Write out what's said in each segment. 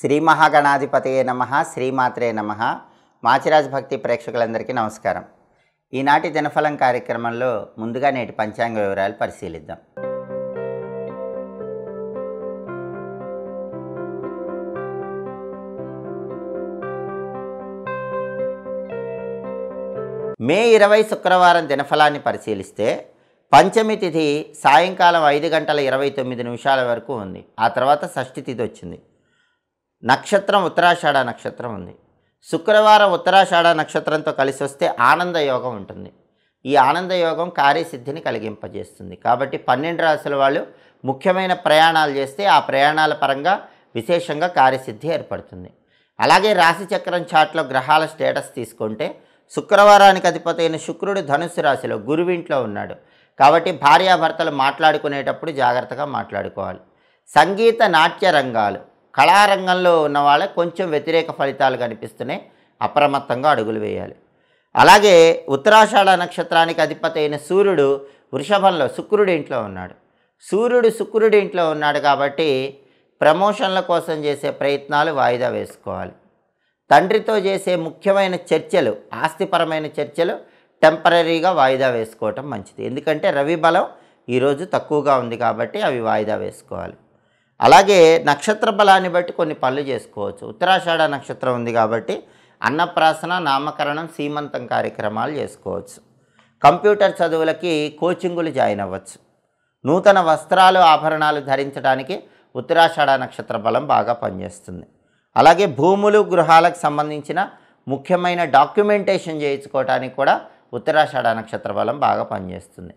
శ్రీ మహాగణాధిపతయే నమ శ్రీమాత్రే నమ మాచిరాజ్ భక్తి ప్రేక్షకులందరికీ నమస్కారం ఈనాటి దినఫలం కార్యక్రమంలో ముందుగా నేటి పంచాంగ వివరాలు పరిశీలిద్దాం మే ఇరవై శుక్రవారం దినఫలాన్ని పరిశీలిస్తే పంచమి తిథి సాయంకాలం ఐదు గంటల ఇరవై తొమ్మిది నిమిషాల వరకు ఉంది ఆ తర్వాత షష్ఠి తిథి వచ్చింది నక్షత్రం ఉత్తరాషాఢ నక్షత్రం ఉంది శుక్రవారం ఉత్తరాషాఢ నక్షత్రంతో కలిసి వస్తే ఆనంద యోగం ఉంటుంది ఈ ఆనంద యోగం కార్యసిద్ధిని కలిగింపజేస్తుంది కాబట్టి పన్నెండు రాశుల వాళ్ళు ముఖ్యమైన ప్రయాణాలు చేస్తే ఆ ప్రయాణాల పరంగా విశేషంగా కార్యసిద్ధి ఏర్పడుతుంది అలాగే రాశిచక్రం చాట్లో గ్రహాల స్టేటస్ తీసుకుంటే శుక్రవారానికి అధిపతి అయిన శుక్రుడు ధనుసు రాశిలో గురువింట్లో ఉన్నాడు కాబట్టి భార్యాభర్తలు మాట్లాడుకునేటప్పుడు జాగ్రత్తగా మాట్లాడుకోవాలి సంగీత నాట్య రంగాలు కళారంగంలో ఉన్న వాళ్ళకి కొంచెం వ్యతిరేక ఫలితాలు కనిపిస్తున్నాయి అప్రమత్తంగా అడుగులు వేయాలి అలాగే ఉత్తరాషాఢ నక్షత్రానికి అధిపతి అయిన సూర్యుడు వృషభంలో శుక్రుడి ఇంట్లో ఉన్నాడు సూర్యుడు శుక్రుడి ఇంట్లో ఉన్నాడు కాబట్టి ప్రమోషన్ల కోసం చేసే ప్రయత్నాలు వాయిదా వేసుకోవాలి తండ్రితో చేసే ముఖ్యమైన చర్చలు ఆస్తిపరమైన చర్చలు టెంపరీగా వాయిదా వేసుకోవటం మంచిది ఎందుకంటే రవి బలం ఈరోజు తక్కువగా ఉంది కాబట్టి అవి వాయిదా వేసుకోవాలి అలాగే నక్షత్ర బలాన్ని బట్టి కొన్ని పనులు చేసుకోవచ్చు ఉత్తరాషాఢ నక్షత్రం ఉంది కాబట్టి అన్నప్రాసన నామకరణం సీమంతం కార్యక్రమాలు చేసుకోవచ్చు కంప్యూటర్ చదువులకి కోచింగులు జాయిన్ అవ్వచ్చు నూతన వస్త్రాలు ఆభరణాలు ధరించడానికి ఉత్తరాషాఢ నక్షత్ర బలం బాగా పనిచేస్తుంది అలాగే భూములు గృహాలకు సంబంధించిన ముఖ్యమైన డాక్యుమెంటేషన్ చేయించుకోవడానికి కూడా ఉత్తరాషాఢ నక్షత్ర బలం బాగా పనిచేస్తుంది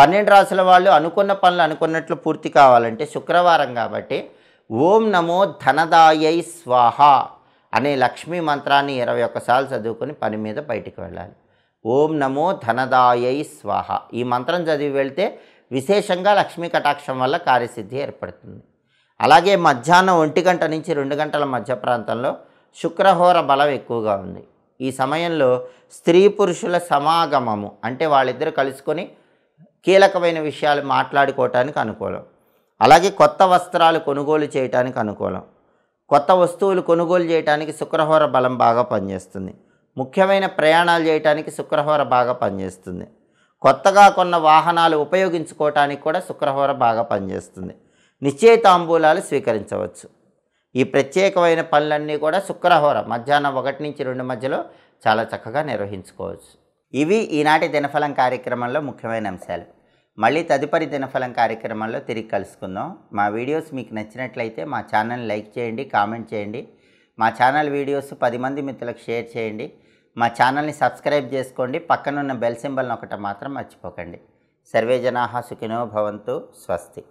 పన్నెండు రాసుల వాళ్ళు అనుకున్న పనులు అనుకున్నట్లు పూర్తి కావాలంటే శుక్రవారం కాబట్టి ఓం నమో ధనదాయై స్వాహ అనే లక్ష్మీ మంత్రాన్ని ఇరవై ఒక్కసార్లు చదువుకొని పని మీద బయటికి వెళ్ళాలి ఓం నమో ధనదాయై స్వాహ ఈ మంత్రం చదివి వెళ్తే విశేషంగా లక్ష్మీ కటాక్షం వల్ల కార్యసిద్ధి ఏర్పడుతుంది అలాగే మధ్యాహ్నం ఒంటి గంట నుంచి రెండు గంటల మధ్య ప్రాంతంలో శుక్రహోర బలం ఎక్కువగా ఉంది ఈ సమయంలో స్త్రీ పురుషుల సమాగమము అంటే వాళ్ళిద్దరు కలుసుకొని కీలకమైన విషయాలు మాట్లాడుకోవటానికి అనుకూలం అలాగే కొత్త వస్త్రాలు కొనుగోలు చేయటానికి అనుకూలం కొత్త వస్తువులు కొనుగోలు చేయడానికి శుక్రహోర బలం బాగా పనిచేస్తుంది ముఖ్యమైన ప్రయాణాలు చేయటానికి శుక్రహోర బాగా పనిచేస్తుంది కొత్తగా కొన్న వాహనాలు ఉపయోగించుకోవటానికి కూడా శుక్రహోర బాగా పనిచేస్తుంది నిశ్చయితాంబూలాలు స్వీకరించవచ్చు ఈ ప్రత్యేకమైన పనులన్నీ కూడా శుక్రహోర మధ్యాహ్నం ఒకటి నుంచి రెండు మధ్యలో చాలా చక్కగా నిర్వహించుకోవచ్చు ఇవి ఈనాటి దినఫలం కార్యక్రమంలో ముఖ్యమైన అంశాలు మళ్ళీ తదుపరి దినఫలం కార్యక్రమంలో తిరిగి కలుసుకుందాం మా వీడియోస్ మీకు నచ్చినట్లయితే మా ఛానల్ లైక్ చేయండి కామెంట్ చేయండి మా ఛానల్ వీడియోస్ పది మంది మిత్రులకు షేర్ చేయండి మా ఛానల్ని సబ్స్క్రైబ్ చేసుకోండి పక్కనున్న బెల్ సింబల్ని ఒకటి మాత్రం మర్చిపోకండి సర్వే జనాహ సుఖినో భవంతు స్వస్తి